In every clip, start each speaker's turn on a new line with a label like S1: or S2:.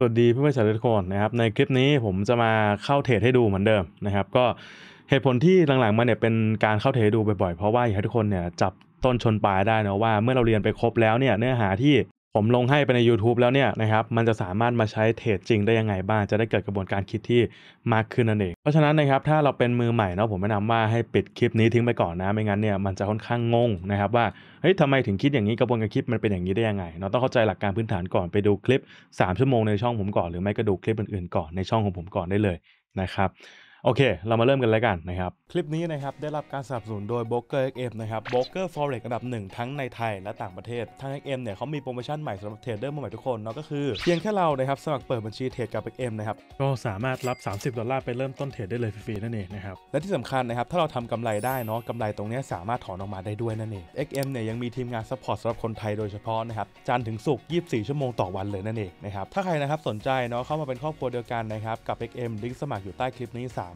S1: สวัสดีเพื่อนๆชาวทุกคนนะครับในคลิปนี้ผมจะมาเข้าเทรดให้ดูเหมือนเดิมนะครับก็เหตุผลที่หลังๆมาเนี่ยเป็นการเข้าเทรดดูบ่อยๆ เพราะว่าอยากให้ทุกคนเนี่ยจับต้นชนปลายได้นะว่าเมื่อเราเรียนไปครบแล้วเนี่ยเนื้อหาที่ผมลงให้ไปใน YouTube แล้วเนี่ยนะครับมันจะสามารถมาใช้เทรดจริงได้ยังไงบ้าง จะได้เกิดกระบวนการคิดที่มากขึ้นนั่นเอง เพราะฉะนั้นนะครับถ้าเราเป็นมือใหม่เนาะผมแนะนำว่าให้ปิดคลิปนี้ทิ้งไปก่อนนะ ไม่งั้นเนี่ยมันจะค่อนข้างงงนะครับว่าเฮ้ยทำไมถึงคิดอย่างนี้กระบวนการคิดมันเป็นอย่างนี้ได้ยังไงเราต้องเข้าใจหลักการพื้นฐานก่อนไปดูคลิป 3 ชั่วโมงในช่องผมก่อนหรือไม่ก็ดูคลิปอื่นๆก่อนในช่องของผมก่อนได้เลยนะครับโอเค เรามาเริ่มกันแล้วกันนะครับ คลิปนี้นะครับ ได้รับการสนับสนุนโดย b อ o k e r XM นะครับ b r o k e r Forex อันดับหนึ่งทั้งในไทยและต่างประเทศทาง XM เนี่ยเขามีโปรโมชั่นใหม่สำหรับเทรดเดอร์มือใหม่ทุกคนเนาะก็คือเพียงแค่เรานะครับ สมัครเปิดบัญชีเทรดกับ XM นะครับ ก็สามารถรับ 30ดอลลาร์ไปเริ่มต้นเทรดได้เลยฟรีๆนั่นเองนะครับและที่สำคัญนะครับถ้าเราทำกำไรได้เนาะกำไรตรงนี้สามารถถอนออกมาได้ด้วยนั่นเอง XM เนี่ยยังมีทีมงานซัพพอร์ตสำหรับคนไทยโดยเฉพาะนะครับจันถึงศุกร์24 ชั่วโมงต่อวันเลยนั่นเองนะครับถ้าใครนะครับสนใจเนาะเข้ามาเป็นครอบครัวเดียวกันนะครับกับ XM ลิงก์สมัครอยู่ใต้คลิปนี้3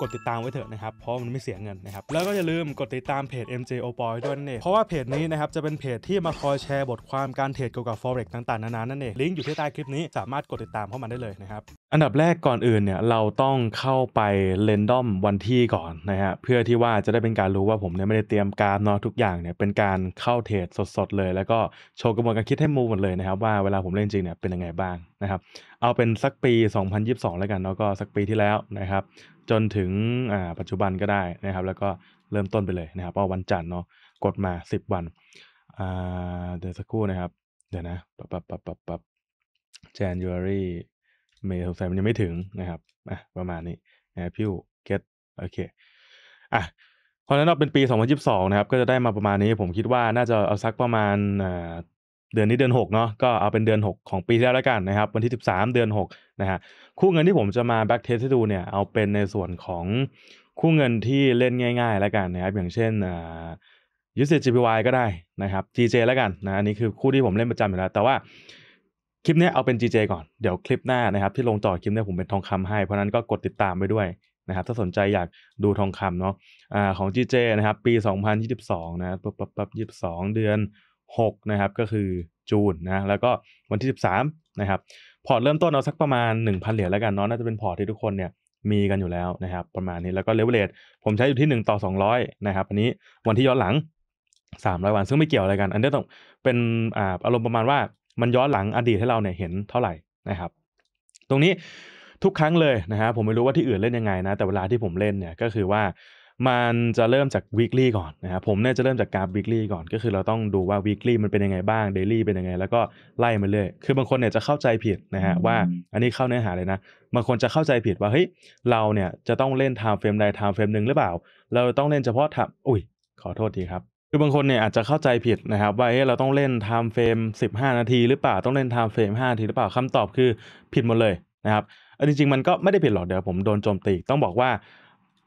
S1: กดติดตามไว้เถอะนะครับ เพราะมันไม่เสียเงินนะครับ แล้วก็อย่าลืมกดติดตามเพจ MJ o p o y ด้วยนั่นเองเพราะว่าเพจนี้นะครับ จะเป็นเพจที่มาคอยแชร์บทความการเทรดเกี่ยวกับ forex ต่างๆ นานานั่นเอง ลิงก์อยู่ที่ใต้คลิปนี้ สามารถกดติดตามเข้ามาได้เลยนะครับ อันดับแรกก่อนอื่นเนี่ยเราต้องเข้าไปเรนดอมวันที่ก่อนนะฮะเพื่อที่ว่าจะได้เป็นการรู้ว่าผมเนี่ยไม่ได้เตรียมการเนาะทุกอย่างเนี่ยเป็นการเข้าเทรดสดๆ เลย แล้วก็โชว์กระบวนการคิดให้มูหมดเลยนะครับว่าเวลาผมเล่นจริงเนี่ยเป็นยังไงบ้างนะครับ เอาเป็นสักปี 2022 แล้วกันแล้วก็สักปีที่แล้วนะครับจนถึงปัจจุบันก็ได้นะครับแล้วก็เริ่มต้นไปเลยนะครับเอาวันจันทร์เนาะกดมา 10 วันเดี๋ยวสักครู่นะครับเดี๋ยวนะปับปับปับปับปับ January เมย์สงสยมันยังไม่ถึงนะครับอ่ะประมาณนี้นะพิวเก็ตโอเคอ่ะพอนั้นเราเป็นปี 2022นะครับก็จะได้มาประมาณนี้ผมคิดว่าน่าจะเอาสักประมาณอ่าเดือนนี้เดือน6เนาะก็เอาเป็นเดือน 6 ของปีแล้วแล้วกันนะครับวันที่ 13 เดือน6นะฮะคู่เงินที่ผมจะมาแบ็กเทสให้ดูเนี่ยเอาเป็นในส่วนของคู่เงินที่เล่นง่ายๆแล้วกันนะครับอย่างเช่นยูเซจีพีวก็ได้นะครับ GJ แล้วกันนะอันนี้คือคู่ที่ผมเล่นประจำอยู่แล้ว แต่ว่าคลิปนี้เอาเป็น GJ ก่อนเดี๋ยวคลิปหน้านะครับที่ลงต่อคลิปนี้ผมเป็นทองคำให้เพราะนั้นก็กดติดตามไปด้วยนะครับถ้าสนใจอยากดูทองคำเนาะอ่าของ GJ นะครับปี 2022นะปั๊บปั๊บปั๊บองเดือน6นะครับก็คือจูนนะแล้วก็วันที่ 13นะครับพอร์ตเริ่มต้นเอาสักประมาณ 1,000 เหรียญแล้วกันเนาะน่าจะเป็นพอร์ตที่ทุกคนเนี่ยมีกันอยู่แล้วนะครับประมาณนี้แล้วก็เลเวลเลตผมใช้อยู่ที่ 1 ต่อ 200 นะครับ อันนี้วันที่ย้อนหลัง 300 วันซึ่งไม่เกี่ยวอะไรกัน อันนี้ต้องเป็นอ่าอารมณ์ประมาณว่ามันย้อนหลังอดีตให้เราเนี่ยเห็นเท่าไหร่นะครับ ตรงนี้ทุกครั้งเลยนะฮะผมไม่รู้ว่าที่อื่นเล่นยังไงนะแต่เวลาที่ผมเล่นเนี่ยก็คือว่ามันจะเริ่มจาก weekly ก่อนนะครับผมเนี่ยจะเริ่มจากการ weekly ก่อนก็คือเราต้องดูว่า weekly มันเป็นยังไงบ้าง daily เป็นยังไง แล้วก็ไล่มาเรื่อยคือบางคนเนี่ยจะเข้าใจผิดนะฮะว่า อันนี้เข้าเนื้อหาเลยนะ บางคนจะเข้าใจผิดว่าเฮ้ยเราเนี่ยจะต้องเล่น time frame ใด time frame หนึ่งหรือเปล่า เราต้องเล่นเฉพาะทับอุ้ยขอโทษทีครับคือบางคนเนี่ยอาจจะเข้าใจผิดนะครับ ว่าเเราต้องเล่น time frame 15นาทีหรือเปล่าต้องเล่น time frame 5นาทีหรือเปล่าคำตอบคือผิดหมดเลยนะครับจริงๆมันก็ไม่ได้ผิดหรอกเดี๋ยวผมโดนโจมตีต้องบอกว่า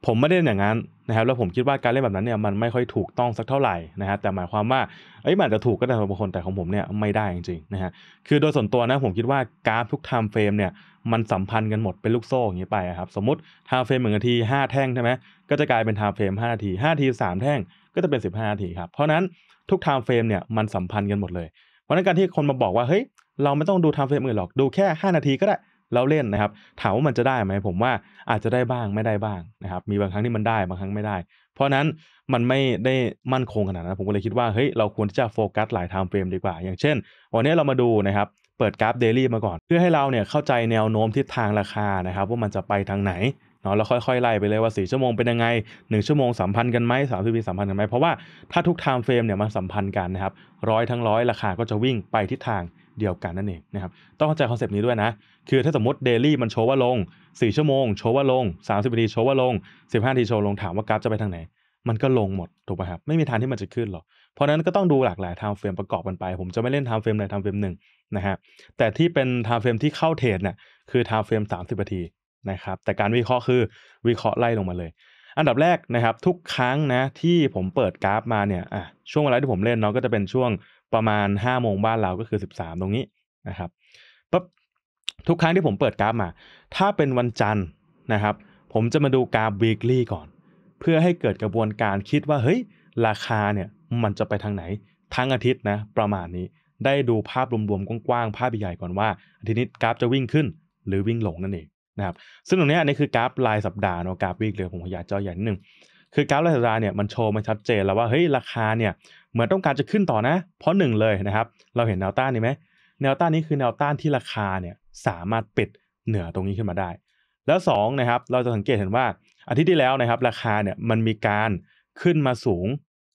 S1: ผมไม่ได้อย่างนั้นนะครับแล้วผมคิดว่าการเล่นแบบนั้นเนี่ยมันไม่ค่อยถูกต้องสักเท่าไหร่นะฮะแต่หมายความว่าไอ้มันจะถูกก็ได้บางคนแต่ของผมเนี่ยไม่ได้จริงๆนะฮะคือโดยส่วนตัวนะผมคิดว่ากราฟทุกไทม์เฟรมเนี่ยมันสัมพันธ์กันหมด เป็นลูกโซ่อย่างนี้ไปครับสมมติไทม์เฟรมหนึ่งนาที5แท่งใช่ไหมก็จะกลายเป็นไทม์เฟรม5นาที 5 นาที3แท่ง ก็จะเป็น15นาทีครับเพราะนั้นทุกไทม์เฟรมเนี่ยมันสัมพันธ์กันหมดเลยเพราะนั้นการที่คนมาบอกว่าเฮ้ยเราไม่ต้องดูไทม์เฟรมอื่นหรอกดูแค่ 5 นาทีก็ได้เราเล่นนะครับถามว่ามันจะได้ไหมผมว่าอาจจะได้บ้างไม่ได้บ้างนะครับมีบางครั้งที่มันได้บางครั้งไม่ได้ เพราะนั้นมันไม่ได้มั่นคงขนาดนั้นผมก็เลยคิดว่าเฮ้ยเราควรที่จะโฟกัสหลายไทม์เฟรมดีกว่า อย่างเช่นวันนี้เรามาดูนะครับเปิดกราฟเดลี่มาก่อน เพื่อให้เราเนี่ยเข้าใจแนวโน้มทิศทางราคานะครับว่ามันจะไปทางไหนเนาะแล้วค่อยๆไล่ไปเลยว่า 4 ชั่วโมงเป็นยังไง 1 ชั่วโมง สัมพันธ์กันไหมสามสิบปีสัมพันธ์กันไหมเพราะว่าถ้าทุกไทม์เฟรมเนี่ยมันสัมพันธ์กันนะครับร้อยทั้งร้อยราคาก็จะวิ่งไปทิศทางเดียวกันนั่นเองนะครับต้องเข้าใจคอนเซปต์นี้ด้วยนะ คือถ้าสมมติเดลี่มันโชว์ว่าลง 4 ชั่วโมงโชว์ว่าลง 30นาที โชว์ว่าลง 15นาทีโชว์ลงถามว่ากราฟจะไปทางไหนมันก็ลงหมดถูกป่ะครับไม่มีทางที่มันจะขึ้นหรอกเพราะนั้นก็ต้องดูหลากหลายไทม์เฟรมประกอบกันไปผมจะไม่เล่นไทม์เฟรมใดไทม์เฟรมหนึ่งนะฮะแต่ที่เป็นไทม์เฟรมที่เข้าเทรดเนี่ยคือไทม์เฟรม30นาทีนะครับแต่การวิเคราะห์คือวิเคราะห์ไล่ลงมาเลย อันดับแรกนะครับทุกครั้งนะที่ผมเปิดกราฟมาเนี่ยช่วงเวลาที่ผมเล่นเนาะก็จะเป็นช่วงประมาณห้าโมงบ้านเราก็คือสิบสามตรงนี้นะครับปั๊บทุกครั้งที่ผมเปิดกราฟมา ถ้าเป็นวันจันทร์นะครับผมจะมาดูกราฟ weekly ก่อน เพื่อให้เกิดกระบวนการคิดว่าเฮ้ย ราคาเนี่ยมันจะไปทางไหน ทั้งอาทิตย์นะประมาณนี้ได้ดูภาพรวมๆ กว้างๆ ภาพใหญ่ก่อนว่า อาทิตย์นี้กราฟจะวิ่งขึ้นหรือวิ่งลงนั่นเองนะครับซึ่งตรงนี้อันนี้คือกราฟรายสัปดาห์เนาะกราฟวิ่งเลยผมขยายจอใหญ่นิดนึงคือกราฟรายสัปดาห์เนี่ยมันโชว์มาชัดเจนแล้วว่าเฮ้ยราคาเนี่ยเหมือนต้องการจะขึ้นต่อนะ เพราะหนึ่งเลยนะครับเราเห็นแนวต้านนี่ไหมแนวต้านนี้คือแนวต้านที่ราคาเนี่ยสามารถปิดเหนือตรงนี้ขึ้นมาได้ แล้ว2นะครับเราจะสังเกตเห็นว่าอาทิตย์ที่แล้วนะครับ ราคาเนี่ยมันมีการขึ้นมาสูง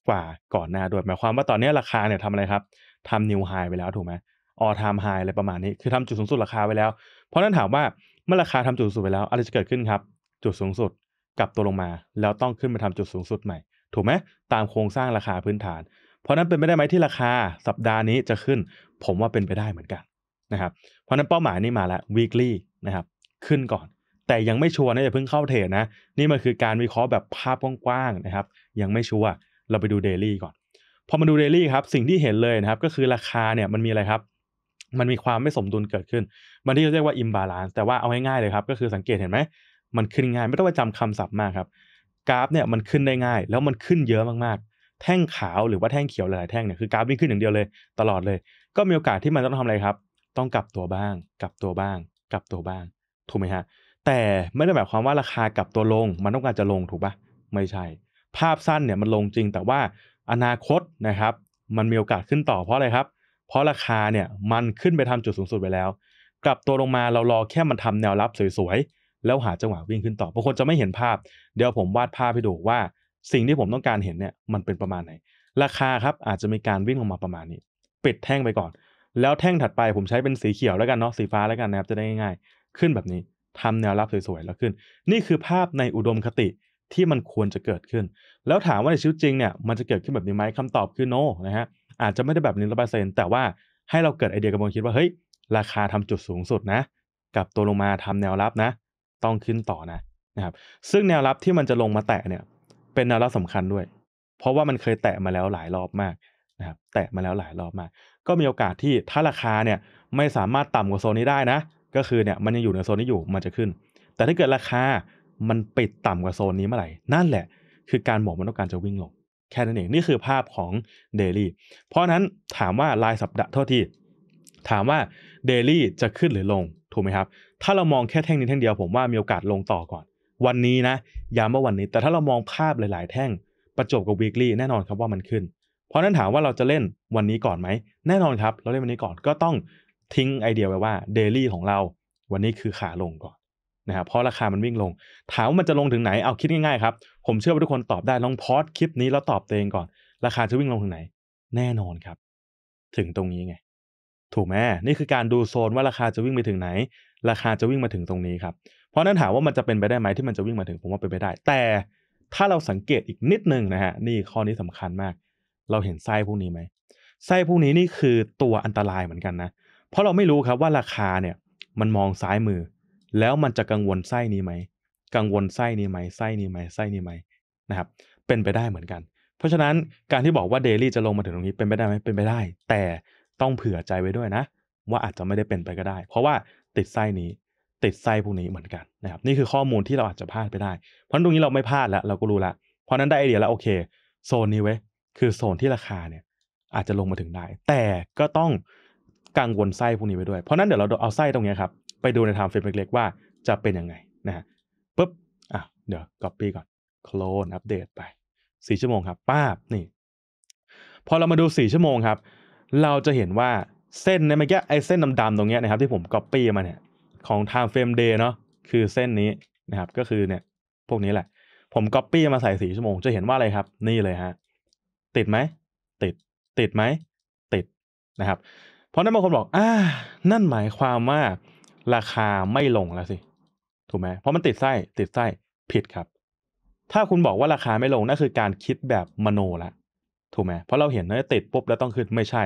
S1: กว่าก่อนหน้าด้วย หมายความว่าตอนนี้ราคาเนี่ยทำอะไรครับทำนิวไฮไปแล้วถูกไหมออทามไฮอะไรประมาณนี้คือทำจุดสูงสุดราคาไว้แล้วเพราะนั้นถามว่าเมื่อราคาทำจุดสูงสุดไปแล้ว อะไรจะเกิดขึ้นครับจุดสูงสุดกลับตัวลงมาแล้วต้องขึ้นมาทำจุดสูงสุดใหม่ ถูกไหมตามโครงสร้างราคาพื้นฐาน เพราะนั้นเป็นไปได้ไหมที่ราคาสัปดาห์นี้จะขึ้น ผมว่าเป็นไปได้เหมือนกันนะครับ เพราะนั้นเป้าหมายนี่มาแล้ว weekly นะครับขึ้นก่อน แต่ยังไม่ชัวร์นะอย่าเพิ่งเข้าเทรดนะ นี่มันคือการวิเคราะห์แบบภาพกว้างๆนะครับ ยังไม่ชัวร์เราไปดู daily ก่อนพอมาดูเดลี่ครับสิ่งที่เห็นเลยนะครับ ก็คือราคาเนี่ยมันมีอะไรครับ มันมีความไม่สมดุลเกิดขึ้น มันที่เรียกว่าอิมบาลานซ์แต่ว่าเอาง่ายๆเลยครับ ก็คือสังเกตเห็นไหมมันขึ้นง่ายไม่ต้องไปจำคำศัพท์มากครับกราฟเนี่ยมันขึ้นได้ง่าย แล้วมันขึ้นเยอะมากๆ แท่งขาวหรือว่าแท่งเขียวหลายๆแท่งเนี่ยคือกราฟวิ่งขึ้นอย่างเดียวเลย ตลอดเลย ก็มีโอกาสที่มันต้องทำอะไรครับ ต้องกลับตัวบ้างกลับตัวบ้างกลับตัวบ้างถูกไหมฮะแต่ไม่ได้หมายความว่าราคากลับตัวลงมันต้องการจะลงถูกปะไม่ใช่ ภาพสั้นเนี่ยมันลงจริงแต่ว่าอนาคตนะครับ มันมีโอกาสขึ้นต่อเพราะอะไรครับ เพราะราคาเนี่ยมันขึ้นไปทำจุดสูงสุดไปแล้ว กลับตัวลงมาเรารอแค่มันทำแนวรับสวยแล้วหาจังหวะวิ่งขึ้นต่อบางคนจะไม่เห็นภาพ เดี๋ยวผมวาดภาพให้ดูว่าสิ่งที่ผมต้องการเห็นเนี่ยมันเป็นประมาณไหน ราคาครับอาจจะมีการวิ่งลงมาประมาณนี้ ปิดแท่งไปก่อน แล้วแท่งถัดไปผมใช้เป็นสีเขียวแล้วกันเนาะสีฟ้าแล้วกันนะครับจะได้ง่ายๆขึ้นแบบนี้ทำแนวรับสวยๆแล้วขึ้น นี่คือภาพในอุดมคติที่มันควรจะเกิดขึ้น แล้วถามว่าในชีวิตจริงเนี่ยมันจะเกิดขึ้นแบบนี้ไหมคำตอบคือโ no นะฮะอาจจะไม่ได้แบบนี้ร้อเปอร์เซ็นต์แต่ว่าให้เราเกิดไอเดียกับความคิดว่าเฮ้ยราคาทำจุดสูงสุดนะกับตัวลงมาทำแนวรับนะต้องขึ้นต่อนะนะครับซึ่งแนวรับที่มันจะลงมาแตะเนี่ยเป็นแนวรับสำคัญด้วย เพราะว่ามันเคยแตะมาแล้วหลายรอบมากนะครับแตะมาแล้วหลายรอบมากก็มีโอกาสที่ถ้าราคาเนี่ยไม่สามารถต่ำกว่าโซนนี้ได้นะ ก็คือเนี่ยมันยังอยู่ในโซนนี้อยู่มันจะขึ้น แต่ถ้าเกิดราคามันปิดต่ำกว่าโซนนี้เมื่อไหร่ นั่นแหละ คือการบอกมันต้องการจะวิ่งลง แค่นั้นเองนี่คือภาพของเดลี่เพราะนั้นถามว่าลายสัปดาห์เท่าที่ถามว่าเดลี่จะขึ้นหรือลงถูกไหมครับถ้าเรามองแค่แท่งนี้แท่งเดียว ผมว่ามีโอกาสลงต่อก่อน วันนี้นะย้ำว่าวันนี้แต่ถ้าเรามองภาพหลายๆแท่งประจบกับ weekly แน่นอนครับว่ามันขึ้น เพราะนั้นถามว่าเราจะเล่นวันนี้ก่อนไหมแน่นอนครับ เราเล่นวันนี้ก่อนก็ต้องทิ้งไอเดียไว้ว่า daily ของเราวันนี้คือขาลงก่อนนะครับเพราะราคามันวิ่งลงถามว่ามันจะลงถึงไหนเอาคิดง่ายๆครับผมเชื่อว่าทุกคนตอบได้ลองพอดคลิปนี้แล้วตอบตัวเองก่อน ราคาจะวิ่งลงถึงไหน แน่นอนครับ ถึงตรงนี้ไงถูกไหมนี่คือการดูโซนว่าราคาจะวิ่งไปถึงไหน ราคาจะวิ่งมาถึงตรงนี้ครับเพราะนั้นถามว่ามันจะเป็นไปได้ไหมที่มันจะวิ่งมาถึงผมว่าเป็นไปได้ แต่ถ้าเราสังเกตอีกนิดนึงนะฮะนี่ข้อนี้สำคัญมาก เราเห็นไส้พวกนี้ไหมไส้พวกนี้นี่คือตัวอันตรายเหมือนกันนะเพราะเราไม่รู้ครับว่าราคาเนี่ยมันมองซ้ายมือ แล้วมันจะกังวลไส้นี้ไหมกังวลไส้นี้ไหมไส้นี้ไหมไส้นี้ไหมนะครับเป็นไปได้เหมือนกัน เพราะฉะนั้นการที่บอกว่าเดลี่จะลงมาถึงตรงนี้เป็นไปได้ไหมเป็นไปได้แต่ต้องเผื่อใจไว้ด้วยนะ ว่าอาจจะไม่ได้เป็นไปก็ได้ เพราะว่าติดไส้นี้ติดไส้พวกนี้เหมือนกันนะครับนี่คือข้อมูลที่เราอาจจะพลาดไปได้ เพราะตรงนี้เราไม่พลาดแล้วเราก็รู้ละเพราะนั้นได้ไอเดียแล้วโอเคโซนนี้เว้ย คือโซนที่ราคาเนี่ยอาจจะลงมาถึงได้ แต่ก็ต้อง กังวลไส้พวกนี้ไปด้วยเพราะนั้นเดี๋ยวเราเอาไส้ตรงนี้ครับไปดูในทางเฟรมเล็กๆว่าจะเป็นยังไงนะฮะปุ๊บอ่ะเดี๋ยวก๊อปปี้ก่อนโคลนอัปเดตไปสี่ชั่วโมงครับป้าบนี่พอเรามาดูสี่ชั่วโมงครับเราจะเห็นว่าเส้นในเมื่อกี้ไอ้เส้นดำๆ ตรงเนี้ยนะครับ ที่ผมก๊อปปี้มาเนี่ย ของ time frame day เนาะคือเส้นนี้นะครับ ก็คือเนี่ยพวกนี้แหละ ผมก๊อปปี้มาใส่สีชั่วโมงจะเห็นว่าอะไรครับ นี่เลยฮะติดไหม ติดติดไหม ติดนะครับ เพราะนั้นบางคนบอกอ่านั่นหมายความว่าราคาไม่ลงแล้วสิ ถูกไหมเพราะมันติดไส้ติดไส้ผิดครับ ถ้าคุณบอกว่าราคาไม่ลงนั่นคือการคิดแบบมโนละถูกไหมเพราะเราเห็นนะติดปุ๊บแล้วต้องขึ้นไม่ใช่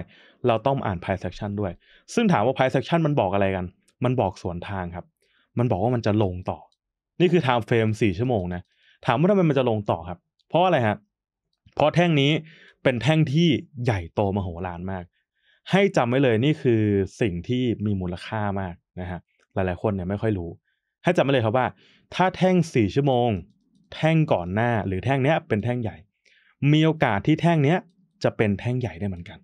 S1: เราต้องอ่าน p พ i เ e ็ c t i o n ด้วย ซึ่งถามว่า p พ i เ e ็ c t i o n มันบอกอะไรกัน มันบอกสวนทางครับ มันบอกว่ามันจะลงต่อ นี่คือ time frame 4ชั่วโมงนะ ถามว่าทำไมมันจะลงต่อครับ เพราะอะไรฮะ เพราะแท่งนี้เป็นแท่งที่ใหญ่โตมโหฬารมาก ให้จำไว้เลยนี่คือสิ่งที่มีมูลค่ามากนะฮะ หลายๆคนเนี่ยไม่ค่อยรู้ ให้จำไว้เลยครับว่า ถ้าแท่ง4ชั่วโมง แท่งก่อนหน้าหรือแท่งเนี้ยเป็นแท่งใหญ่มีโอกาสที่แท่งเนี้ย จะเป็นแท่งใหญ่ได้เหมือนกัน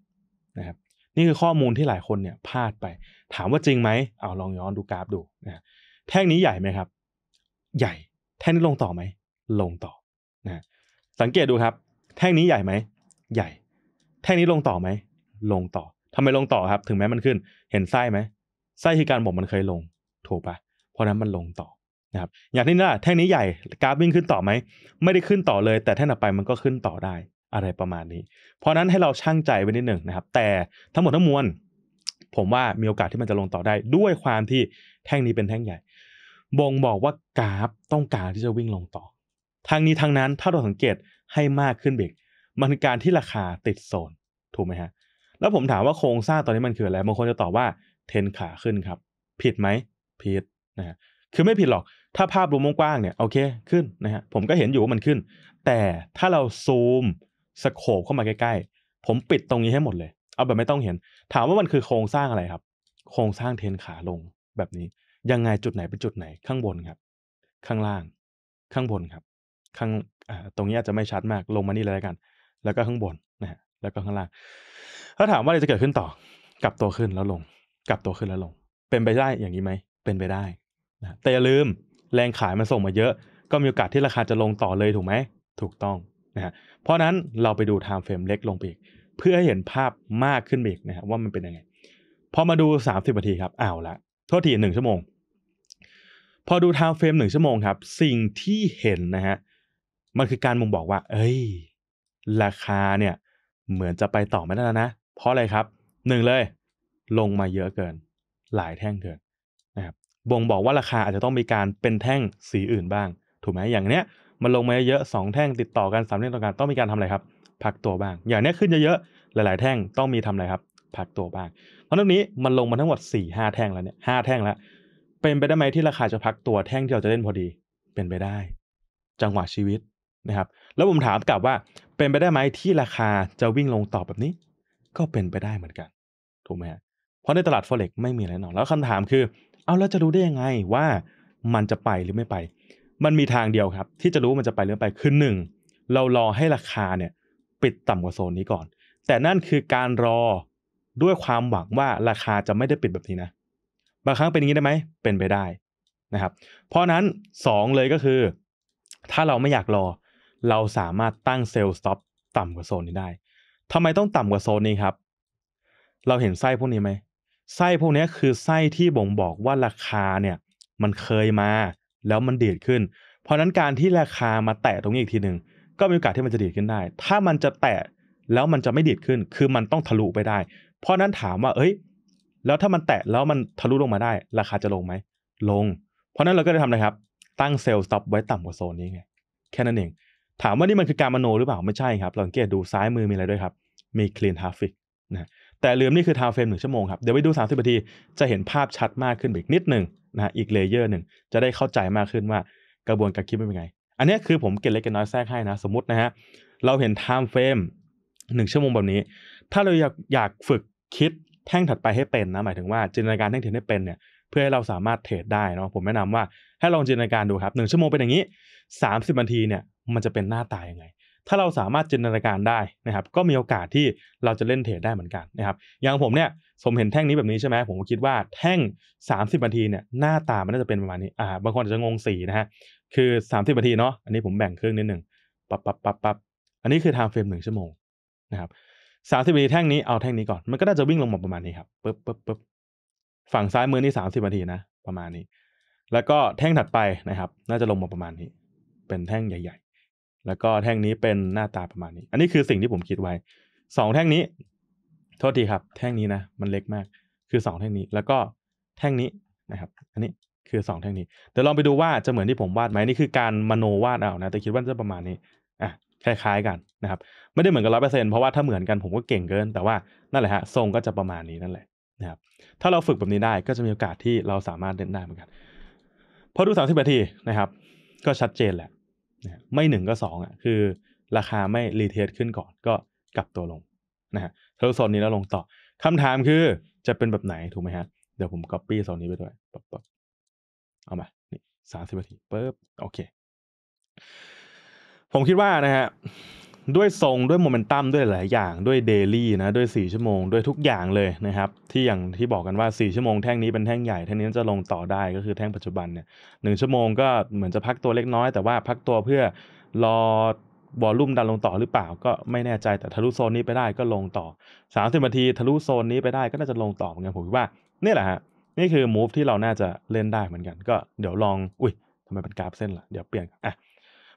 S1: นะครับนี่คือข้อมูลที่หลายคนเนี่ยพลาดไปถามว่าจริงไหมเอาลองย้อนดูกราฟดูนะแท่งนี้ใหญ่ไหมครับ ใหญ่ แท่งนี้ลงต่อไหมลงต่อนะสังเกตดูครับ แท่งนี้ใหญ่ไหม ใหญ่ แท่งนี้ลงต่อไหม ลงต่อทำไมลงต่อครับ ถึงแม้มันขึ้น เห็นไส้ไหมไส้คือการบอกมันเคยลงถูกปะเพราะนั้นมันลงต่อนะครับอย่างที่น่าแท่งนี้ใหญ่ กราฟวิ่งขึ้นต่อไหมไม่ได้ขึ้นต่อเลย แต่แท่งต่อไปมันก็ขึ้นต่อได้อะไรประมาณนี้ เพราะนั้นให้เราช่างใจไว้นิดหนึ่งนะครับ แต่ทั้งหมดทั้งมวลผมว่ามีโอกาสที่มันจะลงต่อได้ด้วยความที่แท่งนี้เป็นแท่งใหญ่บ่งบอกว่ากราฟต้องการที่จะวิ่งลงต่อทางนี้ทางนั้นถ้าเราสังเกตให้มากขึ้นเบรกมันการที่ราคาติดโซนถูกไหมฮะ แล้วผมถามว่าโครงสร้างตอนนี้มันคืออะไรบางคนจะตอบว่าเทนขาขึ้นครับ ผิดไหมผิดนะคือไม่ผิดหรอก ถ้าภาพรวมกว้างเนี่ยโอเคขึ้นนะฮะ ผมก็เห็นอยู่ว่ามันขึ้น แต่ถ้าเราซูมสโคบเข้ามาใกล้ ๆ ผมปิดตรงนี้ให้หมดเลย เอาแบบไม่ต้องเห็น ถามว่ามันคือโครงสร้างอะไรครับ โครงสร้างเทนขาลงแบบนี้ ยังไงจุดไหนเป็นจุดไหน ข้างบนครับ ข้างล่าง ข้างบนครับ ข้างตรงนี้อาจจะไม่ชัดมาก ลงมานี่เลยแล้วกัน แล้วก็ข้างบนนะฮะ แล้วก็ข้างล่าง ถ้าถามว่าอะไรจะเกิดขึ้นต่อกลับตัวขึ้นแล้วลง กลับตัวขึ้นแล้วลง เป็นไปได้อย่างนี้ไหม เป็นไปได้นะแต่อย่าลืมแรงขายมันส่งมาเยอะ ก็มีโอกาสที่ราคาจะลงต่อเลยถูกไหมถูกต้องนะฮะเพราะนั้นเราไปดูไทม์เฟรมเล็กลงไปอีกเพื่อให้เห็นภาพมากขึ้นอีกนะฮะว่ามันเป็นยังไง พอมาดู 30นาทีครับอ้าวละโทษทีหนึ่งชั่วโมง พอดูไทม์เฟรมหนึ่งชั่วโมงครับ สิ่งที่เห็นนะฮะมันคือการม่งบอกว่า เอ้ย ราคาเนี่ย เหมือนจะไปต่อไม่ได้แล้วนะเพราะอะไรครับหนึ่งเลย ลงมาเยอะเกิน หลายแท่งเกินบ่งบอกว่าราคาอาจจะต้องมีการเป็นแท่งสีอื่นบ้างถูกไหมอย่างเนี้ยมันลงมาเยอะสองแท่งติดต่อกันสามแท่งต่อกันต้องมีการทำอะไรครับพักตัวบ้างอย่างเนี้ยขึ้นเยอะๆหลาย ๆแท่งต้องมีทำอะไรครับพักตัวบ้างเพราะตรงนี้มันลงมาทั้งหมด4ี่ห้าแท่งแล้วเนี่ยห้าแท่งแล้วเป็นไปได้ไหมที่ราคาจะพักตัวแท่งที่เราจะเล่นพอดี เป็นไปได้ จังหวะชีวิตนะครับ แล้วผมถามกลับว่า เป็นไปได้ไหมที่ราคาจะวิ่งลงต่อแบบนี้ ก็เป็นไปได้เหมือนกัน ถูกไหมเพราะในตลาดอเร็กไม่มีแน่นอนแล้วคำถามคือเอาแล้วจะรู้ได้ยังไงว่ามันจะไปหรือไม่ไป มันมีทางเดียวครับ ที่จะรู้มันจะไปหรือไม่ไปคือหนึ่งเรารอให้ราคาเนี่ย ปิดต่ำกว่าโซนนี้ก่อน แต่นั่นคือการรอด้วยความหวังว่าราคาจะไม่ได้ปิดแบบนี้นะ บางครั้งเป็นอย่างนี้ได้ไหมเป็นไปได้นะครับ เพราะนั้น 2 เลยก็คือ ถ้าเราไม่อยากรอ เราสามารถตั้งเซลล์สต็อปต่ำกว่าโซนนี้ได้ทำไมต้องต่ำกว่าโซนนี้ครับ เราเห็นไส้พวกนี้ไหมไส้พวกนี้คือไส้ที่บ่งบอกว่าราคาเนี่ยมันเคยมาแล้วมันเดีดขึ้น เพราะนั้นการที่ราคามาแตะตรงนี้อีกทีหนึ่งก็มีโอกาสที่มันจะดีดขึ้นได้ ถ้ามันจะแตะแล้วมันจะไม่ดีดขึ้น คือมันต้องทะลุไปได้ เพราะนั้นถามว่าเอ้ย แล้วถ้ามันแตะแล้วมันทะลุลงมาได้ ราคาจะลงไหมลง เพราะนั้นเราก็จะทำอะไรครับ ตั้งเซลล์สต็อปไว้ต่ำกว่าโซนนี้ไงแค่นั้นเองถามว่านี่มันคือการมโนหรือเปล่าไม่ใช่ครับเราสังเกตดูซ้ายมือมีอะไรด้วยครับมีคลีนทราฟิกนะแต่ลืมนี่คือทาวเฟรมหนึ่งชั่วโมงครับ เดี๋ยวไปดู 30นาทีจะเห็นภาพชัดมากขึ้นอีกนิดหนึ่งนะฮะอีกเลเยอร์หนึ่ง จะได้เข้าใจมากขึ้นว่ากระบวนการคิดเป็นยังไง อันนี้คือผมเก็บเล็กเกน้อยแทรกให้นะ สมมตินะฮะเราเห็นไทม์เฟรมหนึ่งชั่วโมงแบบนี้ ถ้าเราอยากอยากฝึกคิดแท่งถัดไปให้เป็นนะ หมายถึงว่าจินตนาการแท่งเทรดให้เป็นเนี่ยเพื่อให้เราสามารถเทรดได้นะผมแนะนำว่าให้ลองจินตนาการดูครับหนึ่งชั่วโมงเป็นอย่างนี้ 30นาทีเนี่ยมันจะเป็นหน้าตายังไงถ้าเราสามารถจินตนาการได้นะครับ ก็มีโอกาสที่เราจะเล่นเทรดได้เหมือนกันนะครับอย่างผมเนี่ยสมเห็นแท่งนี้แบบนี้ใช่ไหมผมคิดว่าแท่ง 30 นาทีเนี่ยหน้าตามันน่าจะเป็นประมาณนี้อ่าบางคนอาจจะงงสีนะฮะคือ 30 นาทีเนาะอันนี้ผมแบ่งครึ่งนิดหนึ่งปับปับปับปับอันนี้คือทม์เฟรมหนึ่งชั่วโมงนะครับสามสิบนาทีแท่งนี้เอาแท่งนี้ก่อน มันก็น่าจะวิ่งลงมาประมาณนี้ครับปึ๊บปึ๊บปึ๊บฝั่งซ้ายมือนี่สามสิบนาทีนะประมาณนี้ แล้วก็แท่งถัดไปนะครับ น่าจะลงมาประมาณนี้ เป็นแท่งใหญ่แล้วก็แท่งนี้เป็นหน้าตาประมาณนี้ อันนี้คือสิ่งที่ผมคิดไว้ สองแท่งนี้ โทษทีครับ แท่งนี้นะ มันเล็กมาก คือสองแท่งนี้ แล้วก็ แท่งนี้นะครับ อันนี้คือสองแท่งนี้ เดี๋ยวลองไปดูว่าจะเหมือนที่ผมวาดไหม นี่คือการมโนวาดเอา นะ แต่คิดว่าจะประมาณนี้ อ่ะ คล้ายๆ กันนะครับ ไม่ได้เหมือนกันร้อเปอร์เซ็นต์เพราะว่าถ้าเหมือนกันผมก็เก่งเกิน แต่ว่า นั่นแหละฮะ ทรงก็จะประมาณนี้นั่นแหละนะครับ ถ้าเราฝึกแบบนี้ได้ ก็จะมีโอกาสที่เราสามารถเล่นได้เหมือนกันพอดูสามสิบนาทีนะครับ ก็ชัดเจนแหละนะไม่หนึ่งก็สองอ่ะ คือราคาไม่รีเทสขึ้นก่อนก็กลับตัวลงนะฮะทะลุโซนนี้แล้วลงต่อคำถามคือจะเป็นแบบไหนถูกไหมฮะ เดี๋ยวผมก๊อปปี้โซนนี้ไปด้วยปับป๊บเอามานี่สามสิบนาทีปุ๊บโอเค ผมคิดว่านะฮะด้วยทรงด้วยโมเมนตัมด้วยหลายอย่างด้วยเดลี่นะด้วย 4 ชั่วโมงด้วยทุกอย่างเลยนะครับที่อย่างที่บอกกันว่า 4 ชั่วโมงแท่งนี้เป็นแท่งใหญ่แท่งนี้จะลงต่อได้ก็คือแท่งปัจจุบันเนี่ยหชั่วโมงก็เหมือนจะพักตัวเล็กน้อย แต่ว่าพักตัวเพื่อรอวอลลุ่มดันลงต่อหรือเปล่าก็ไม่แน่ใจแต่ทะลุโซนนี้ไปได้ก็ลงต่อ30นาทีทะลุโซนนี้ไปได้ก็น่าจะลงต่อเหมือนกันผมคิดว่านี่แหละฮะนี่คือมูฟที่เราน่าจะเล่นได้เหมือนกัน ก็เดี๋ยวลองอุ้ยทำไมเป็นกราฟเส้นล่ะเดี๋ยวเปลี่ยนอ่ะ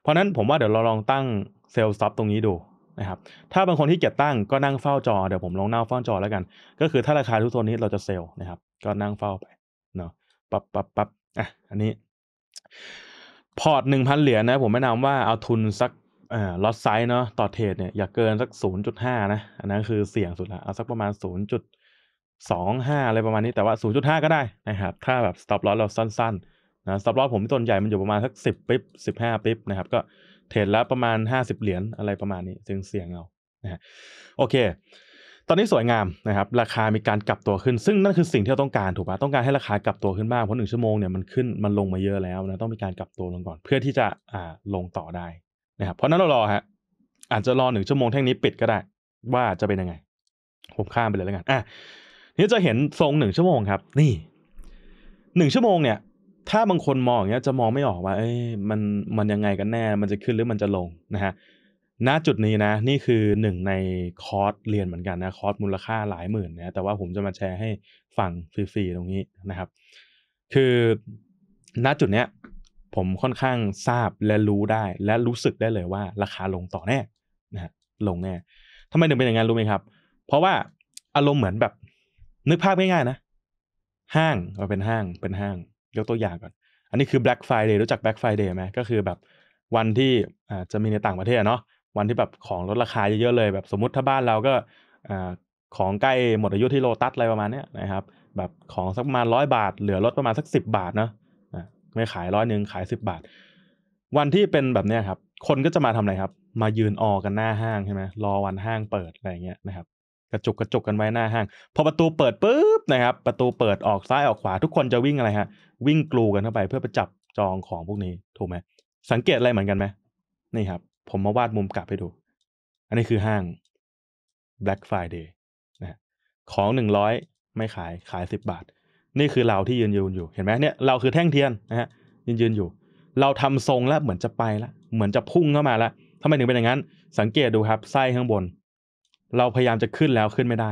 S1: เพราะนั้นผมว่าเดี๋ยวเราลองตั้งเซลล์ซตบตรงนี้ดูนะครับถ้าบางคนที่เกียจตั้งก็นั่งเฝ้าจอเดี๋ยวผมลองนั่งเฝ้าจอแล้วกัน ก็คือถ้าราคาทุกโซนนี้เราจะเซลล์นะครับ ก็นั่งเฝ้าไปเนาะปับปับปับอ่ะอันนี้ พอร์ตหนึ่งพันเหรียญนะผมแนะนำว่าเอาทุนสักอ่าลอสไซส์เนาะต่อเทรดเนี่ยอย่าเกินสัก 0.5 นะ อันนั้นคือเสี่ยงสุดละเอาสักประมาณ0.25อะไรประมาณนี้แต่ว่า0.5ก็ได้นะครับถ้าแบบสต็อปลอสเราสั้น ๆนะสต็อปลอสผมี่้นใหญ่มันอยู่ประมาณสักสิบปิ๊บสิบห้าปิ๊บนะครับ ก็เทรดละประมาณห้าสิบเหรียญอะไรประมาณนี้จึงเสี่ยงเอานะโอเค ตอนนี้สวยงามนะครับ ราคามีการกลับตัวขึ้นซึ่งนั่นคือสิ่งที่เราต้องการถูกปะต้องการให้ราคากลับตัวขึ้นบ้างเพราะหนึ่งชั่วโมงเนี่ยมันขึ้นมันลงมาเยอะแล้วนะต้องมีการกลับตัวลงก่อน เพื่อที่จะอ่าลงต่อได้นะครับเพราะนั้นเรารอฮะ อาจจะรอหนึ่งชั่วโมงแท่งนี้ปิดก็ได้ ว่าจะเป็นยังไงผมข้ามไปเลยแล้วกันอ่ะนี่จะเห็นทรงหนึ่งชั่วโมงครับ นี่หนึ่งชั่วโมงเนี่ยถ้าบางคนมองอย่างเงี้ยจะมองไม่ออกว่า เอ้ยมันมันยังไงกันแน่มันจะขึ้นหรือมันจะลงนะฮะณจุดนี้นะนี่คือหนึ่งในคอร์สเรียนเหมือนกันนะคอร์สมูลค่าหลายหมื่นนะแต่ว่าผมจะมาแชร์ให้ฟังฟรีๆตรงนี้นะครับ คือณจุดเนี้ยผมค่อนข้างทราบและรู้ได้ และรู้สึกได้เลยว่าราคาลงต่อแน่นะฮะลงแน่ทำไมถึงเป็นอย่างนั้นรู้ไหมครับ เพราะว่าอารมณ์เหมือนแบบนึกภาพง่ายๆนะห้างเราเป็นห้างเป็นห้างยกตัวอย่างก่อน อันนี้คือ Black Friday รู้จัก Black Friday ไหม ก็คือแบบวันที่จะมีในต่างประเทศเนาะ วันที่แบบของลดราคาเยอะๆเลยแบบสมมติถ้าบ้านเราก็ของใกล้หมดอายุที่โลตัสอะไรประมาณเนี้ยนะครับ แบบของสักประมาณร้อยบาท เหลือลดประมาณสักสิบาทเนาะไม่ขายร้อยหนึ่งขายสิบาท วันที่เป็นแบบเนี้ยครับ คนก็จะมาทำอะไรครับ มายืนออกันหน้าห้างใช่ไหมรอวันห้างเปิดอะไรเงี้ยนะครับ กระจุกกระจุกกันไว้หน้าห้าง พอประตูเปิดปุ๊บนะครับ ประตูเปิดออกซ้ายออกขวา ทุกคนจะวิ่งอะไรฮะวิ่งกลูกันเข้าไปเพื่อไปจับจองของพวกนี้ถูกไหมสังเกตอะไรเหมือนกันไหมนี่ครับผมมาวาดมุมกลับให้ดู อันนี้คือห้าง Black Friday นะของหนึ่งร้อยไม่ขายขายสิบบาท นี่คือเราที่ยืนยืนอยู่เห็นไหมเนี่ยเราคือแท่งเทียนนะฮะ ยืนยืนอยู่ เราทำทรงแล้วเหมือนจะไปแล้วเหมือนจะพุ่งเข้ามาแล้วทำไมถึงเป็นอย่างนั้น สังเกตดูครับไส้ข้างบน เราพยายามจะขึ้นแล้วขึ้นไม่ได้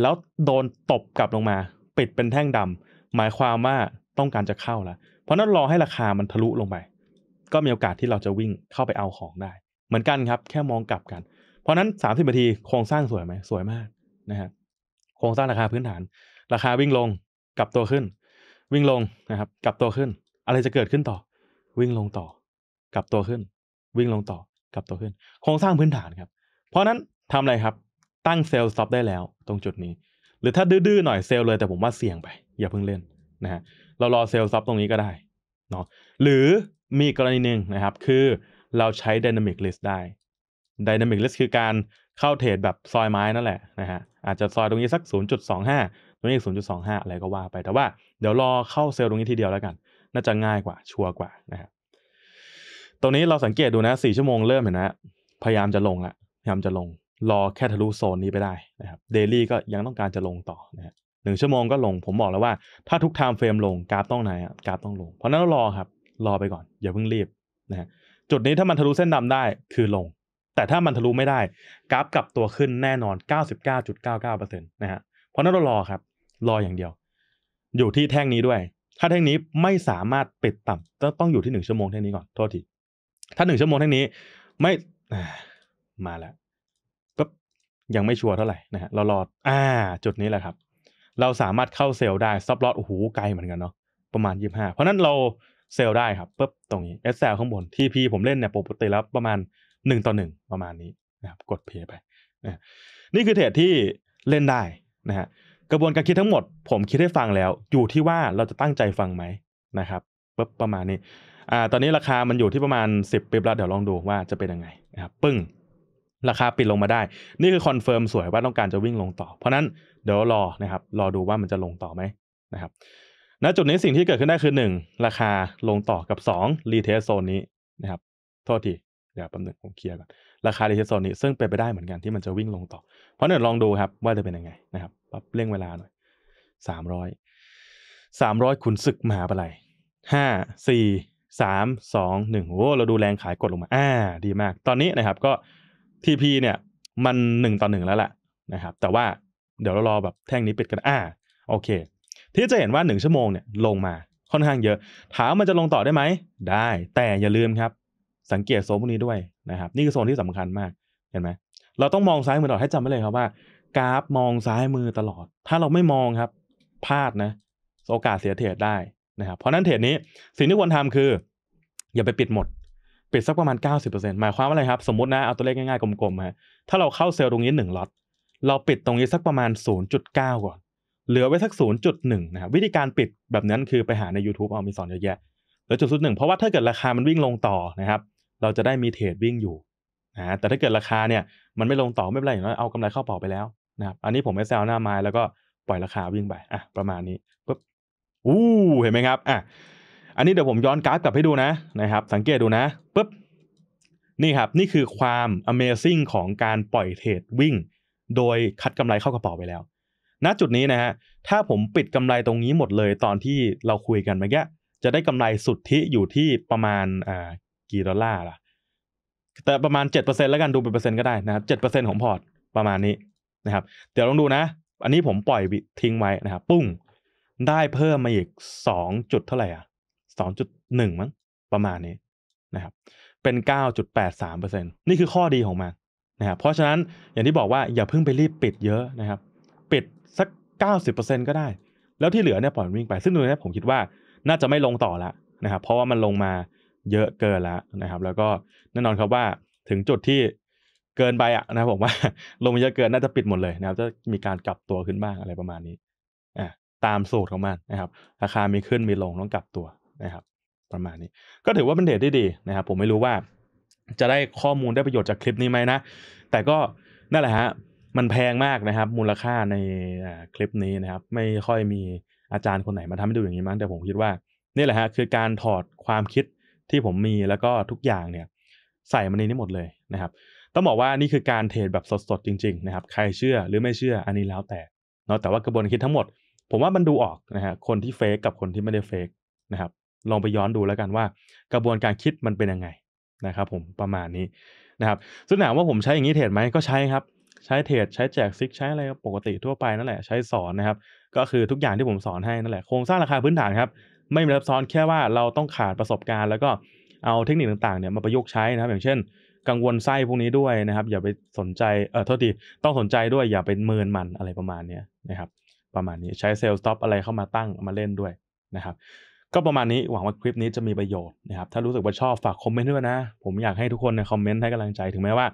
S1: แล้วโดนตบกลับลงมา ปิดเป็นแท่งดำหมายความว่าต้องการจะเข้าแล้วเพราะนั้นรอให้ราคามันทะลุลงไป ก็มีโอกาสที่เราจะวิ่งเข้าไปเอาของได้ เหมือนกันครับ แค่มองกลับกัน เพราะนั้น30นาที โครงสร้างสวยไหมสวยมากนะฮะโครงสร้างราคาพื้นฐาน ราคาวิ่งลง กลับตัวขึ้น วิ่งลงนะครับ กลับตัวขึ้น อะไรจะเกิดขึ้นต่อ วิ่งลงต่อ กลับตัวขึ้น วิ่งลงต่อ กลับตัวขึ้น โครงสร้างพื้นฐานครับ เพราะนั้นทำอะไรครับ ตั้งเซลล์สต็อปได้แล้วตรงจุดนี้ หรือถ้าดื้อๆหน่อยเซลล์เลย แต่ผมว่าเสี่ยงไป อย่าเพิ่งเล่นนะฮะเรารอเซลล์ซับตรงนี้ก็ได้เนาะหรือมีกรณีหนึ่งนะครับ คือเราใช้ Dynamic List ได้ Dynamic List คือการเข้าเทรดแบบซอยไม้นั่นแหละนะฮะอาจจะซอยตรงนี้สัก 0.25 ตรงนี้อีก 0.25 อะไรก็ว่าไป แต่ว่าเดี๋ยวรอเข้าเซลล์ตรงนี้ทีเดียวแล้วกัน น่าจะง่ายกว่าชัวร์กว่านะครับตรงนี้เราสังเกตดูนะ4ชั่วโมงเริ่มเห็นนะ พยายามจะลงละพยายามจะลงรอแค่ทะลุโซนนี้ไปได้นะครับเดลี่ก็ยังต้องการจะลงต่อนะฮะนึ่งชั่วโมงก็ลง ผมบอกแล้วว่าถ้าทุกไทม์เฟรมลงกราฟต้องไหนกราฟต้องลง เพราะนั้นรอครับรอไปก่อน อย่าเพิ่งรีบนะฮะจุดนี้ถ้ามันทะลุเส้นดำได้คือลง แต่ถ้ามันทะลุไม่ได้กราฟกลับตัวขึ้นแน่นอน 99.99%นะฮะเพราะนั้นเรารอครับ รออย่างเดียว อยู่ที่แท่งนี้ด้วย ถ้าแท่งนี้ไม่สามารถปิดต่ำต้องอยู่ที่หนึ่งชั่วโมงแท่งนี้ก่อนโทษทีถ้าหนึ่งชั่วโมงแท่งนี้ ไม่มาแล้วปั๊บยังไม่ชัวร์เท่าไหร่นะฮะเรารออ่า จุดนี้แหละครับเราสามารถเข้าเซลล์ได้ซับลอตโอ้โหไกลเหมือนกันเนาะประมาณยี่ห้าเพราะนั้นเราเซลล์ได้ครับปุ๊บตรงนี้เอสซลข้างบนทพีผมเล่นเนี่ยปกติแล้วประมาณหนึ่งต่อหนึ่งประมาณนี้นะครับกดเพย์ไปนะนี่คือเทรดที่เล่นได้นะฮะกระบวนการคิดทั้งหมดผมคิดให้ฟังแล้ว อยู่ที่ว่าเราจะตั้งใจฟังไหมนะครับปุ๊บประมาณนี้อ่าตอนนี้ราคามันอยู่ที่ประมาณ 10ปีละเดี๋ยวลองดูว่าจะเป็นยังไงนะครับปึ้งราคาปิดลงมาได้ นี่คือคอนเฟิร์มสวยว่าต้องการจะวิ่งลงต่อ เพราะนั้นเดี๋ยวรอนะครับ รอดูว่ามันจะลงต่อไหมนะครับ ณ จุดนี้สิ่งที่เกิดขึ้นได้คือ 1 ราคาลงต่อกับ2รีเทสโซนนี้นะครับ โทษทีเดี๋ยวแป๊บนึงผมเคลียร์ก่อน ราคารีเทสโซนนี้ซึ่งเป็นไปได้เหมือนกันที่มันจะวิ่งลงต่อ เพราะนั้นลองดูครับว่าจะเป็นยังไงนะครับปั๊บเร่งเวลาหน่อย300 300คุณศึกมหาปะไรห้าสี่สามสองหนึ่งโอ้เราดูแรงขายกดลงมาอ่าดีมาก ตอนนี้นะครับก็ทีพีเนี่ยมันหนึ่งต่อหนึ่งแล้วแหละนะครับแต่ว่าเดี๋ยวเรารอแบบแท่งนี้ปิดกันอ่าโอเค ที่จะเห็นว่าหนึ่งชั่วโมงเนี่ยลงมาค่อนข้างเยอะ ถามมันจะลงต่อได้ไหม ได้แต่อย่าลืมครับ สังเกตโซนพวกนี้ด้วยนะครับนี่คือโซนที่สำคัญมาก เห็นไหม เราต้องมองซ้ายมือตลอด ให้จำไว้เลยครับว่า กราฟมองซ้ายมือตลอด ถ้าเราไม่มองครับพลาดนะโอกาสเสียเทรดได้นะครับเพราะนั้นเทรดนี้สิ่งที่ควรทำคืออย่าไปปิดหมดปิดสักประมาณ 90%หมายความว่าอะไรครับ สมมตินะ เอาตัวเลขง่ายๆกลมๆฮะถ้าเราเข้าเซลล์ตรงนี้1ล็อตเราปิดตรงนี้สักประมาณ 0.9ก่อนเหลือไว้สัก 0.1 นะครับวิธีการปิดแบบนั้นคือไปหาใน YouTube เอามีสอนเยอะแยะเหลือจุดสุดหนึ่ง เพราะว่าถ้าเกิดราคามันวิ่งลงต่อนะครับ เราจะได้มีเทรดวิ่งอยู่นะแต่ถ้าเกิดราคาเนี่ย มันไม่ลงต่อไม่เป็นไรอย่างน้อยเอากำไรเข้าเป่าไปแล้วนะครับอันนี้ผมไม่แซวหน้าไม้แล้วก็ปล่อยราคาวิ่งไปอ่ะประมาณนี้ปุ๊บอู้เห็นไหมครับอ่ะอันนี้เดี๋ยวผมย้อนกราฟกลับให้ดูนะนะครับสังเกตดูนะปุ๊บนี่ครับนี่คือความ Amazing ของการปล่อยเทรดวิ่ง โดยคัดกำไรเข้ากระเป๋าไปแล้ว ณจุดนี้นะฮะถ้าผมปิดกำไรตรงนี้หมดเลย ตอนที่เราคุยกันเมื่อกี้จะได้กำไรสุทธิอยู่ที่ประมาณอ่ากี่ดอลลาร์ล่ะ แต่ประมาณ7%แล้วกันดูเป็นเปอร์เซ็นต์ก็ได้นะครับ7%ของพอร์ตประมาณนี้นะครับ เดี๋ยวลองดูนะ อันนี้ผมปล่อยทิ้งไว้นะครับปุ้งได้เพิ่มมาอีก 2 จุดเท่าไหร่อ่ะ2.1มั้งประมาณนี้นะครับเป็น 9.83%นี่คือข้อดีของมันนะครับเพราะฉะนั้นอย่างที่บอกว่าอย่าเพิ่งไปรีบปิดเยอะนะครับ ปิดสัก 90%ก็ได้ แล้วที่เหลือเนี่ยปล่อยวิ่งไป ซึ่งตรงนี้ผมคิดว่าน่าจะไม่ลงต่อละนะครับเพราะว่ามันลงมาเยอะเกินละนะครับ แล้วก็แน่นอนครับว่าถึงจุดที่เกินไปอะนะผมว่าลงมาเยอะเกินน่าจะปิดหมดเลยนะครับจะมีการกลับตัวขึ้นบ้างอะไรประมาณนี้อ่าตามสูตรของมันนะครับราคา มีขึ้น มีลงต้องกลับตัวนะครับประมาณนี้ก็ถือว่าเป็นเดทที่ดีนะครับ ผมไม่รู้ว่า จะได้ข้อมูลได้ประโยชน์จากคลิปนี้ไหมนะแต่ก็นั่นแหละฮะ มันแพงมากนะครับ มูลค่าในคลิปนี้นะครับ ไม่ค่อยมีอาจารย์คนไหนมาทำให้ดูอย่างนี้มั้งแต่ผมคิดว่า นี่แหละฮะคือการถอดความคิดที่ผมมีแล้วก็ทุกอย่างเนี่ย ใส่มนในนี้หมดเลยนะครับ ต้องบอกว่านี่คือการเทรดแบบสดๆ จริง ๆ นะครับ ใครเชื่อหรือไม่เชื่ออันนี้แล้วแต่เนาะแต่ว่ากระบวนคิดทั้งหมด ผมว่ามันดูออกนะฮะคนที่เฟกกับคนที่ไม่ได้เฟกนะครับลองไปย้อนดูแล้วกันว่ากระบวนการคิดมันเป็นยังไงนะครับผมประมาณนี้นะครับซึ่งถามว่าผมใช้อย่างนี้เทรดไหมก็ใช้ครับใช้เทรดใช้แจกซิกใช้อะไรปกติทั่วไปนั่นแหละใช้สอนนะครับก็คือทุกอย่างที่ผมสอนให้นั่นแหละโครงสร้างราคาพื้นฐานครับไม่มีซับซ้อนแค่ว่าเราต้องขาดประสบการณ์ แล้วก็เอาเทคนิคต่างๆเนี่ยมาประยุกต์ใช้นะครับอย่างเช่น กังวลไส้พวกนี้ด้วยนะครับอย่าไปสนใจเออโทษทีต้องสนใจด้วย อย่าไปเมินมันอะไรประมาณนี้นะครับประมาณนี้ใช้เซลล์สต็อปอะไรเข้ามาตั้งมาเล่นด้วยนะครับก็ประมาณนี้หวังว่าคลิปนี้จะมีประโยชน์นะครับถ้ารู้สึกว่าชอบฝากคอมเมนต์ด้วยนะ ผมอยากให้ทุกคนในคอมเมนต์ให้กำลังใจถึงแม้ว่า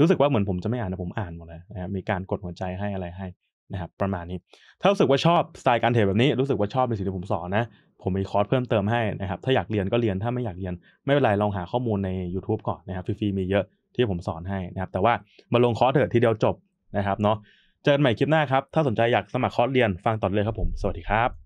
S1: รู้สึกว่าเหมือนผมจะไม่อ่านนะผมอ่านหมดเลยนะครับมีการกดหัวใจให้อะไรให้นะครับประมาณนี้ถ้ารู้สึกว่าชอบสไตล์การเทรดแบบนี้รู้สึกว่าชอบในสิ่งที่ผมสอนนะผมมีคอร์สเพิ่มเติมให้นะครับถ้าอยากเรียนก็เรียนถ้าไม่อยากเรียนไม่เป็นไรลองหาข้อมูลใน YouTube ก่อนนะครับฟรีๆมีเยอะที่ผมสอนให้นะครับแต่ว่ามาลงคอร์สเถิดทีเดียวจบนะครับเนาะเจอกันใหม่คลิปหน้าครับถ้าสนใจอยากสมัครคอร์สเรียนฟังต่อเลยครับผมสวัสดีครับ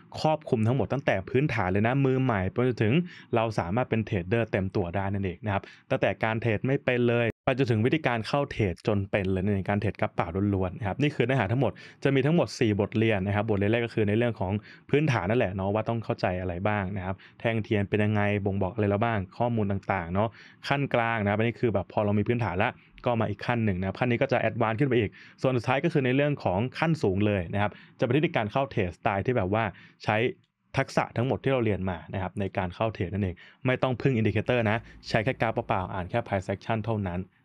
S1: ครอบคลุมทั้งหมดตั้งแต่พื้นฐานเลยนะมือใหม่ไปจนถึงเราสามารถเป็นเทรดเดอร์เต็มตัวได้นั่นเองนะครับตั้งแต่การเทรดไม่เป็นเลยไปจนถึงวิธีการเข้าเทรด จนเป็นเลยในการเทรดกระเป๋าล้วนๆนะครับนี่คือเนื้อหาทั้งหมดจะมีทั้งหมด 4 บทเรียนนะครับบทเรียนแรกก็คือในเรื่องของพื้นฐานนั่นแหละเนาะว่าต้องเข้าใจอะไรบ้างนะครับแทงเทียนเป็นยังไงบ่งบอกอะไรล้วบ้าง ข้อมูลต่างๆเนาะขั้นกลางนะครับนี่คือแบบพอเรามีพื้นฐานแล้วก็มาอีกขั้นหนึ่งนะครับขั้นนี้ก็จะแอดวานซ์ขึ้นไปอีก ส่วนสุดท้ายก็คือในเรื่องของขั้นสูงเลยนะครับ จะเป็นที่การเข้าเทรดสไตล์ที่แบบว่าใช้ทักษะทั้งหมดที่เราเรียนมานะครับ ในการเข้าเทรดนั่นเอง ไม่ต้องพึ่งอินดิเคเตอร์นะ ใช้แค่กราฟเปล่าๆอ่านแค่ไพ่เซ็กชันเท่านั้น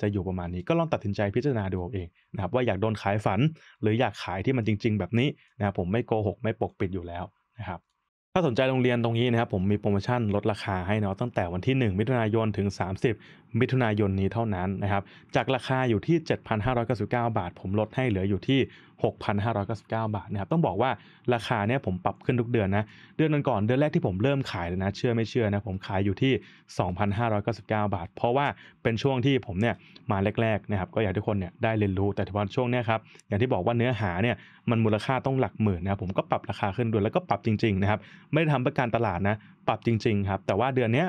S1: จะอยู่ประมาณนี้ก็ลองตัดสินใจพิจารณาดูเองนะครับว่าอยากโดนขายฝัน หรืออยากขายที่มันจริงๆ แบบนี้นะครับผมไม่โกหก ไม่ปกปิดอยู่แล้วนะครับถ้าสนใจโรงเรียนตรงนี้นะครับผมมีโปรโมชั่นลดราคาให้เนาะ ตั้งแต่วันที่1มิถุนายนถึง 30มิถุนายนนี้เท่านั้นนะครับ จากราคาอยู่ที่ 7,599 บาท ผมลดให้เหลืออยู่ที่ 6,599 บาทนะครับต้องบอกว่าราคาเนี่ยผมปรับขึ้นทุกเดือนนะ เดือนก่อนเดือนแรกที่ผมเริ่มขายเลยนะเชื่อไม่เชื่อนะผมขายอยู่ที่ 2,599 บาท เพราะว่าเป็นช่วงที่ผมเนี่ยมาแรกๆนะครับก็อยากทุกคนเนี่ยได้เรียนรู้แต่ทว่าช่วงเนี้ยครับอย่างที่บอกว่าเนื้อหาเนี่ยมันมูลค่าต้องหลักหมื่นนะครับผมก็ปรับราคาขึ้นด้วยแล้วก็ปรับจริงๆนะครับไม่ได้ทำเพื่อการตลาดนะปรับจริงๆครับแต่ว่าเดือนเนี้ย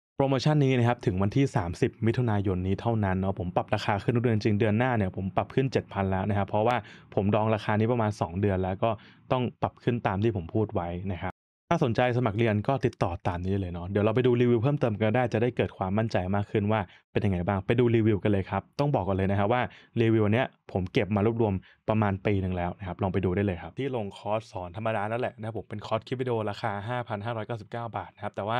S1: รโมชั่นนี้นะครับถึงวันที่ 30 มิถุนายนนี้เท่านั้นเนาะผมปรับราคาขึ้นทุกเดือนจริงเดือนหน้าเนี่ยผมปรับขึ้น 7,000 แล้วนะครับเพราะว่าผมดองราคานี้ประมาณ 2 เดือนแล้วก็ต้องปรับขึ้นตามที่ผมพูดไว้นะครับถ้าสนใจสมัครเรียนก็ติดต่อตามนี้เลยเนาะเดี๋ยวเราไปดูรีวิวเพิ่มเติมกันได้ จะได้เกิดความมั่นใจมากขึ้นว่าเป็นยังไงบ้างไปดูรีวิวกันเลยครับต้องบอกก่อนเลยนะครับว่ารีวิวเนี้ยผมเก็บมารวบรวมประมาณปีหนึ่งแล้วนะครับลองไปดูได้เลยครับที่ลงคอร์สสอนธรรมดานั่นแหละนะครับผมเป็นคอร์สคลิปวิดีโอราคา5,599 บาทนะครับแต่ว่า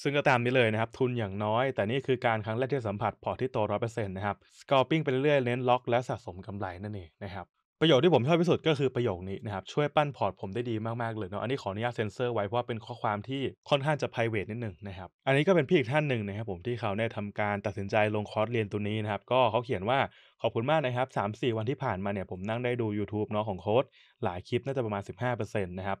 S1: ซึ่งก็ตามนี้เลยนะครับทุนอย่างน้อย แต่นี่คือการครั้งแรกที่สัมผัสพอร์ตที่โตร้อยเปอร์เซ็นต์นะครับสกอรปิ้งไปเรื่อยเน้นล็อกและสะสมกำไร นั่นเองนะครับประโยคที่ผมชอบที่สุดก็คือประโยคนี้นะครับช่วยปั้นพอร์ตผมได้ดีมากๆเลยเนาะอันนี้ขออนุญาตเซ็นเซอร์ไว้ เพราะว่าเป็นข้อความที่ค่อนข้างจะไพรเวทนิดหนึ่งนะครับอันนี้ก็เป็นพี่อีกท่านหนึ่งนะครับผมที่เขาได้ทำการตัดสินใจลงคอร์สเรียนตัวนี้นะครับก็เขาเขียนว่าขอบคุณมากนะครับ3-4 วันที่ผ่านมาเนี่ยผมนั่งได้ดู YouTube เนาะของโค้ดหลายคลิปน่าจะประมาณ15%นะครับ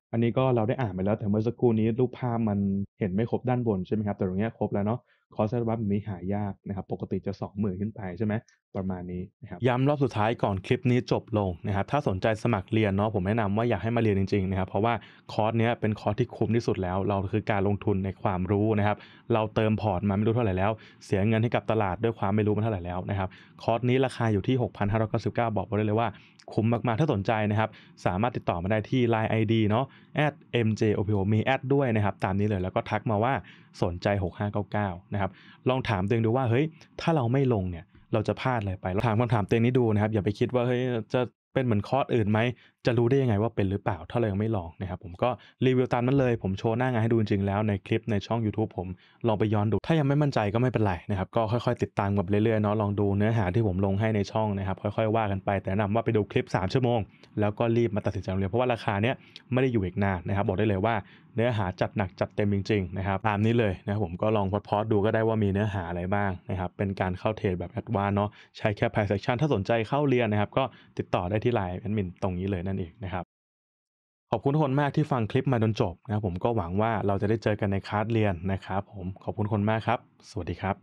S1: บอันนี้ก็เราได้อ่านไปแล้วแต่เมื่อสักครู่นี้รูปภาพมันเห็นไม่ครบด้านบนใช่ไหมครับแต่ตรงนี้ครบแล้วเนาะคอร์สอร์วัฟมีหายากนะครับปกติจะ 20,000 ขึ้นไปใช่ไหมประมาณนี้นะครับย้ำรอบสุดท้ายก่อนคลิปนี้จบลงนะครับถ้าสนใจสมัครเรียนเนาะผมแนะนำว่าอยากให้มาเรียนจริงๆนะครับเพราะว่าคอร์สเนี้ยเป็นคอร์สที่คุ้มที่สุดแล้ว เราคือการลงทุนในความรู้นะครับเราเติมพอร์ตมาไม่รู้เท่าไหร่แล้ว เสียเงินให้กับตลาดด้วยความไม่รู้มาเท่าไหร่แล้วนะครับคอร์สนี้ราคาอยู่ที่6,599 บอกไว้เลยว่าคุ้มมากๆ ถ้าสนใจนะครับ สามารถติดต่อมาได้ที่ Line ID เนาะ @mjopo มีแอดด้วยนะครับ ตามนี้เลยแล้วก็ทักมาว่าสนใจ 6599 นะครับ ลองถามตัวเองดูว่าเฮ้ย ถ้าเราไม่ลงเนี่ย เราจะพลาดอะไรไปถามคำถามตัวเองนี้ดูนะครับ อย่าไปคิดว่า เฮ้ย จะเป็นเหมือนคอร์สอื่นไหมจะรู้ได้ยังไงว่าเป็นหรือเปล่าถ้าเรายังไม่ลองนะครับผมก็รีวิวตามนั้นเลย ผมโชว์หน้างานให้ดูจริงๆแล้วในคลิปในช่อง YouTube ผมลองไปย้อนดูถ้ายังไม่มั่นใจก็ไม่เป็นไรนะครับก็ค่อยๆติดตามกับเรื่อยๆเนาะลองดูเนื้อหาที่ผมลงให้ในช่องนะครับ ค่อยๆว่ากันไปแต่นำว่าไปดูคลิป 3 ชั่วโมง แล้วก็รีบมาตัดสินใจเลยเพราะว่าราคาเนี้ยไม่ได้อยู่อีกนานนะครับบอกได้เลยว่า เนื้อหาจัดหนักจัดเต็มจริงๆนะครับตามนี้เลยนะผมก็ลองพอดดูก็ได้ว่ามีเนื้อหาอะไรบ้างนะครับเป็นการเข้าเทรดแบบแอดวานเนาะใช้แค่ไพ่เซ a c t i ถ้าสนใจเข้าเรียนนะครับก็ติดต่อได้ที่ไลน์แอดมินตรงนี้เลยนะนั่นเองนะครับขอบคุณทุกคนมากที่ฟังคลิปมาจนจบนะผมก็หวังว่าเราจะได้เจอกันในคลาสเรียนนะครับผมขอบคุณคนมากครับ สวัสดีครับ